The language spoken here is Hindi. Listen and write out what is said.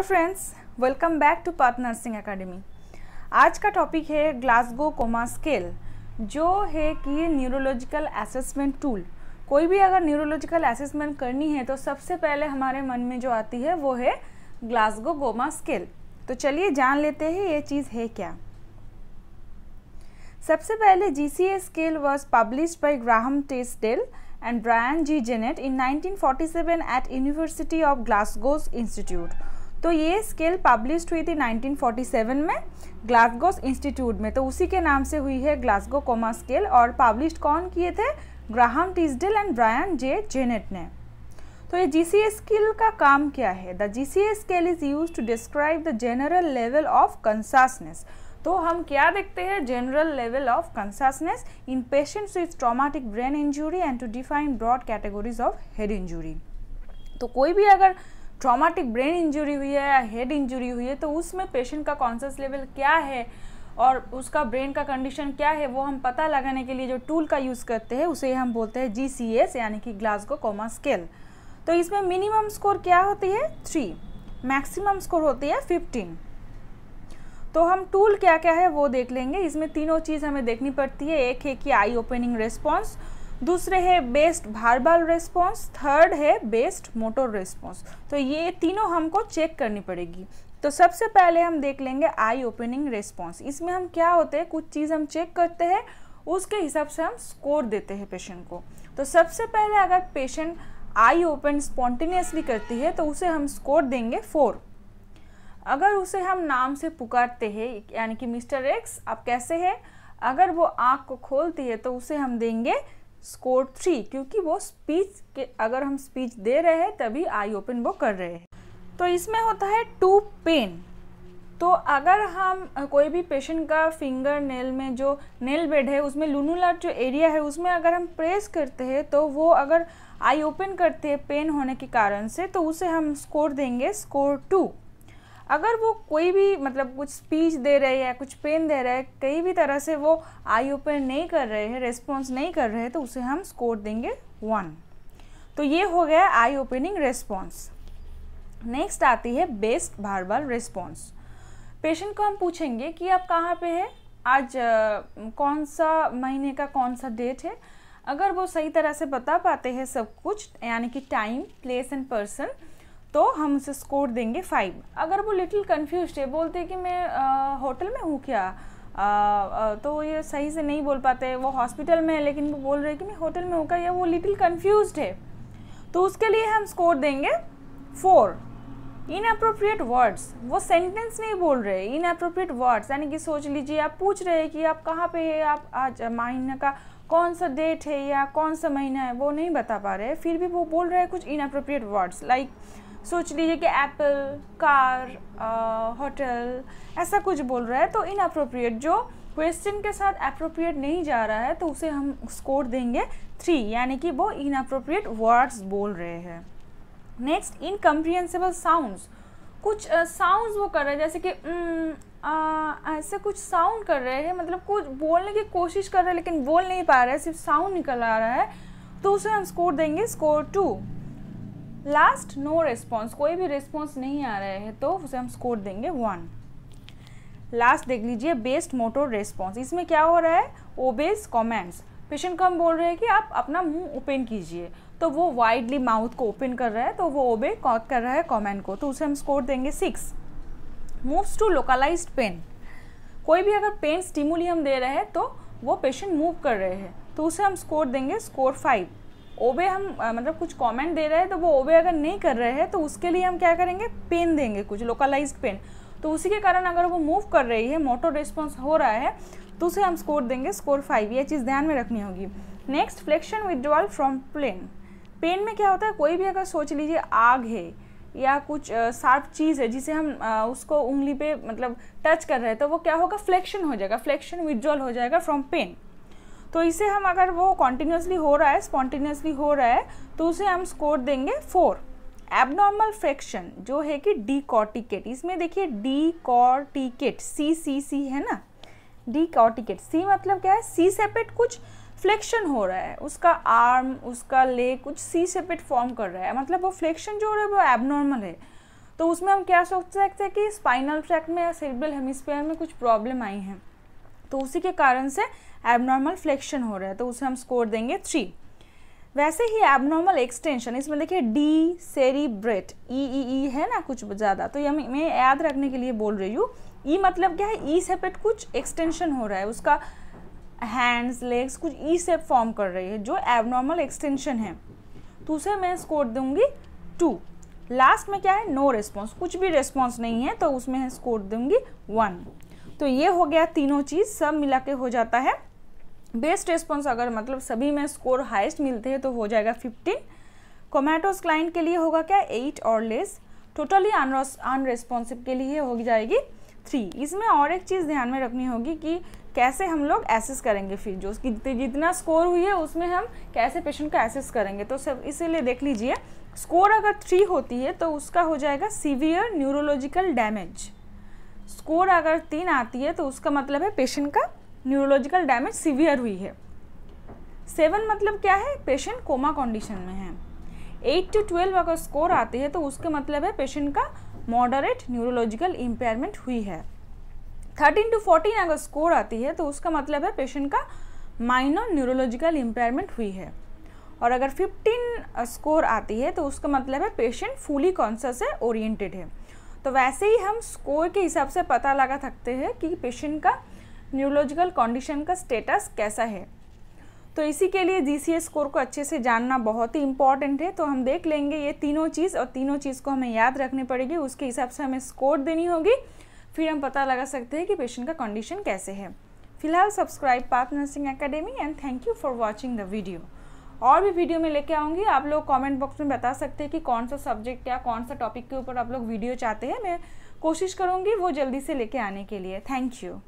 hello friends welcome back to Path Nursing Academy आज का टॉपिक है ग्लासगो कोमा स्केल जो है कि न्यूरोलॉजिकल असेसमेंट टूल कोई भी अगर न्यूरोलॉजिकल असेसमेंट करनी है तो सबसे पहले हमारे मन में जो आती है वो है ग्लासगो कोमा स्केल तो चलिए जान लेते हैं ये चीज़ है क्या सबसे पहले G C A scale was publish by Graham Teasdale and Bryan J Jennett in nineteen forty seven at university of Glasgow's institute तो ये स्केल पब्लिश हुई थी 1947 में ग्लासगोस इंस्टीट्यूट में तो उसी के नाम से हुई है ग्लासगो कोमा स्केल और पब्लिश कौन किए थे Graham Teasdale and Bryan J Jennett ने तो ये जी सी स्केल का काम क्या है the G C scale is use to describe the general level of consciousness तो हम क्या देखते हैं general level of consciousness in patients with traumatic brain injury and to define broad categories of head injury तो कोई भी अगर ट्रॉमाटिक ब्रेन इंजरी हुई है या हेड इंजरी हुई है तो उसमें पेशेंट का कॉन्सियस लेवल क्या है और उसका ब्रेन का कंडीशन क्या है वो हम पता लगाने के लिए जो टूल का यूज़ करते हैं उसे हम बोलते हैं जी सी एस यानी कि ग्लासगो कोमा स्केल तो इसमें मिनिमम स्कोर क्या होती है थ्री मैक्सिमम स्कोर होती है फिफ्टीन तो हम टूल क्या क्या है वो देख लेंगे इसमें तीनों चीज़ हमें देखनी पड़ती है एक है कि आई ओपनिंग रेस्पॉन्स दूसरे है बेस्ट भार्बल रेस्पॉन्स थर्ड है बेस्ट मोटर रेस्पॉन्स तो ये तीनों हमको चेक करनी पड़ेगी तो सबसे पहले हम देख लेंगे आई ओपनिंग रेस्पॉन्स इसमें हम क्या होते हैं कुछ चीज़ हम चेक करते हैं उसके हिसाब से हम स्कोर देते हैं पेशेंट को तो सबसे पहले अगर पेशेंट आई ओपन स्पॉन्टेनियसली करती है तो उसे हम स्कोर देंगे फोर अगर उसे हम नाम से पुकारते हैं यानी कि मिस्टर एक्स आप कैसे हैं अगर वो आँख को खोलती है तो उसे हम देंगे स्कोर थ्री क्योंकि वो स्पीच के अगर हम स्पीच दे रहे हैं तभी आई ओपन वो कर रहे हैं तो इसमें होता है टू पेन तो अगर हम कोई भी पेशेंट का फिंगर नेल में जो नेल बेड है उसमें लूनुलर जो एरिया है उसमें अगर हम प्रेस करते हैं तो वो अगर आई ओपन करते हैं पेन होने के कारण से तो उसे हम स्कोर देंगे स्कोर टू अगर वो कोई भी मतलब कुछ स्पीच दे रहे हैं कुछ पेन दे रहे हैं कहीं भी तरह से वो आई ओपन नहीं कर रहे हैं रेस्पॉन्स नहीं कर रहे हैं तो उसे हम स्कोर देंगे वन तो ये हो गया आई ओपनिंग रेस्पॉन्स नेक्स्ट आती है बेस्ट बार रेस्पॉन्स पेशेंट को हम पूछेंगे कि आप कहाँ पे हैं आज आ, कौन सा महीने का कौन सा डेट है अगर वो सही तरह से बता पाते हैं सब कुछ यानी कि टाइम प्लेस एंड पर्सन तो हम उसे स्कोर देंगे फाइव अगर वो लिटिल कन्फ्यूज है बोलते कि मैं होटल में हूँ क्या आ, आ, तो ये सही से नहीं बोल पाते वो हॉस्पिटल में है लेकिन वो बोल रहे हैं कि मैं होटल में हूँ क्या या वो लिटिल कन्फ्यूज है तो उसके लिए हम स्कोर देंगे फोर इन अप्रोप्रिएट वर्ड्स वो सेंटेंस नहीं बोल रहे इन अप्रोप्रिएट वर्ड्स यानी कि सोच लीजिए आप पूछ रहे हैं कि आप कहाँ पे हैं आप आज महीने का कौन सा डेट है या कौन सा महीना है वो नहीं बता पा रहे फिर भी वो बोल रहे हैं कुछ इन अप्रोप्रिएट वर्ड्स लाइक सोच लीजिए कि एप्पल कार होटल ऐसा कुछ बोल रहा है तो इन अप्रोप्रिएट जो क्वेश्चन के साथ अप्रोप्रिएट नहीं जा रहा है तो उसे हम स्कोर देंगे थ्री यानी कि वो इन अप्रोप्रिएट वर्ड्स बोल रहे हैं नेक्स्ट इन कम्प्रिहेंसिबल साउंड्स कुछ साउंड्स uh, वो कर रहे हैं जैसे कि mm, uh, ऐसे कुछ साउंड कर रहे हैं मतलब कुछ बोलने की कोशिश कर रहे हैं लेकिन बोल नहीं पा रहे सिर्फ साउंड निकल आ रहा है तो उसे हम स्कोर देंगे score two last no response कोई भी रिस्पॉन्स नहीं आ रहा है तो उसे हम स्कोर देंगे वन लास्ट देख लीजिए बेस्ट मोटर रिस्पॉन्स इसमें क्या हो रहा है ओबेज कॉमेंट्स पेशेंट को हम बोल रहे हैं कि आप अपना मुंह ओपन कीजिए तो वो वाइडली माउथ को ओपन कर रहा है तो वो ओबे कर रहा है कॉमेंट को तो उसे हम स्कोर देंगे six moves to localize pain कोई भी अगर पेन स्टिमुली हम दे रहे हैं तो वो पेशेंट मूव कर रहे हैं तो उसे हम स्कोर देंगे स्कोर फाइव ओबे हम मतलब कुछ कमेंट दे रहे हैं तो वो ओबे अगर नहीं कर रहे हैं तो उसके लिए हम क्या करेंगे पेन देंगे कुछ लोकलाइज्ड पेन तो उसी के कारण अगर वो मूव कर रही है मोटर रिस्पॉन्स हो रहा है तो उसे हम स्कोर देंगे स्कोर फाइव ये चीज़ ध्यान में रखनी होगी next flexion withdrawal from plain pain में क्या होता है कोई भी अगर सोच लीजिए आग है या कुछ शार्प चीज़ है जिसे हम आ, उसको उंगली पे मतलब टच कर रहे हैं तो वो क्या होगा फ्लेक्शन हो जाएगा फ्लेक्शन विदड्रॉल हो जाएगा फ्रॉम पेन तो इसे हम अगर वो कॉन्टीन्यूसली हो रहा है स्पॉन्टीन्यूसली हो रहा है तो उसे हम स्कोर देंगे फोर एबनॉर्मल फ्रैक्शन जो है कि डी कॉटिकेट इसमें देखिए डी कॉटिकेट सी सी सी है ना डी कॉटिकेट सी मतलब क्या है सी सेपेट कुछ फ्लेक्शन हो रहा है उसका आर्म उसका लेग कुछ सी सेपेट फॉर्म कर रहा है मतलब वो फ्लेक्शन जो हो रहा है वो एबनॉर्मल है तो उसमें हम क्या सोच सकते हैं कि स्पाइनल ट्रैक में या सेरिब्रल हेमिस्फेयर में कुछ प्रॉब्लम आई है तो उसी के कारण से एबनॉर्मल फ्लेक्शन हो रहा है तो उसे हम स्कोर देंगे थ्री वैसे ही एबनॉर्मल एक्सटेंशन इसमें देखिए डी सेरिब्रेट ई ई ई है ना कुछ ज़्यादा तो ये मैं याद रखने के लिए बोल रही हूँ ई e मतलब क्या है ई e सेपेट कुछ एक्सटेंशन हो रहा है उसका हैंड्स लेग्स कुछ ई सेप फॉर्म कर रही है जो एबनॉर्मल एक्सटेंशन है तो उसे मैं स्कोर दूंगी टू लास्ट में क्या है नो no रिस्पॉन्स कुछ भी रेस्पॉन्स नहीं है तो उसमें स्कोर दूंगी वन तो ये हो गया तीनों चीज़ सब मिला के हो जाता है बेस्ट रेस्पॉन्स अगर मतलब सभी में स्कोर हाइस्ट मिलते हैं तो हो जाएगा फिफ्टीन कोमेटोस क्लाइंट के लिए होगा क्या एट और लेस टोटली अनरेस्पॉन्सिव के लिए हो जाएगी थ्री इसमें और एक चीज़ ध्यान में रखनी होगी कि कैसे हम लोग एसेस करेंगे फिर जो उसकी जितना स्कोर हुई है उसमें हम कैसे पेशेंट को एसेस करेंगे तो सब इसीलिए देख लीजिए स्कोर अगर थ्री होती है तो उसका हो जाएगा सीवियर न्यूरोलॉजिकल डैमेज स्कोर अगर तीन आती है तो उसका मतलब है पेशेंट का न्यूरोलॉजिकल डैमेज सीवियर हुई है सेवन मतलब क्या है पेशेंट कोमा कंडीशन में है एट टू ट्वेल्व अगर स्कोर आती है तो उसका मतलब है पेशेंट का मॉडरेट न्यूरोलॉजिकल इम्पेयरमेंट हुई है थर्टीन टू फोर्टीन अगर स्कोर आती है तो उसका मतलब है पेशेंट का माइनर न्यूरोलॉजिकल इम्पेयरमेंट हुई है और अगर फिफ्टीन स्कोर आती है तो उसका मतलब है पेशेंट फुली कॉन्सस है ओरिएंटेड है तो वैसे ही हम स्कोर के हिसाब से पता लगा सकते हैं कि पेशेंट का न्यूरोलॉजिकल कंडीशन का स्टेटस कैसा है तो इसी के लिए जी स्कोर को अच्छे से जानना बहुत ही इंपॉर्टेंट है तो हम देख लेंगे ये तीनों चीज़ और तीनों चीज़ को हमें याद रखनी पड़ेगी उसके हिसाब से हमें स्कोर देनी होगी फिर हम पता लगा सकते हैं कि पेशेंट का कंडीशन कैसे है फिलहाल subscribe Path Nursing Academy and thank you for watching the video और भी वीडियो में लेके आऊँगी आप लोग कमेंट बॉक्स में बता सकते हैं कि कौन सा सब्जेक्ट या कौन सा टॉपिक के ऊपर आप लोग वीडियो चाहते हैं मैं कोशिश करूँगी वो जल्दी से लेके आने के लिए थैंक यू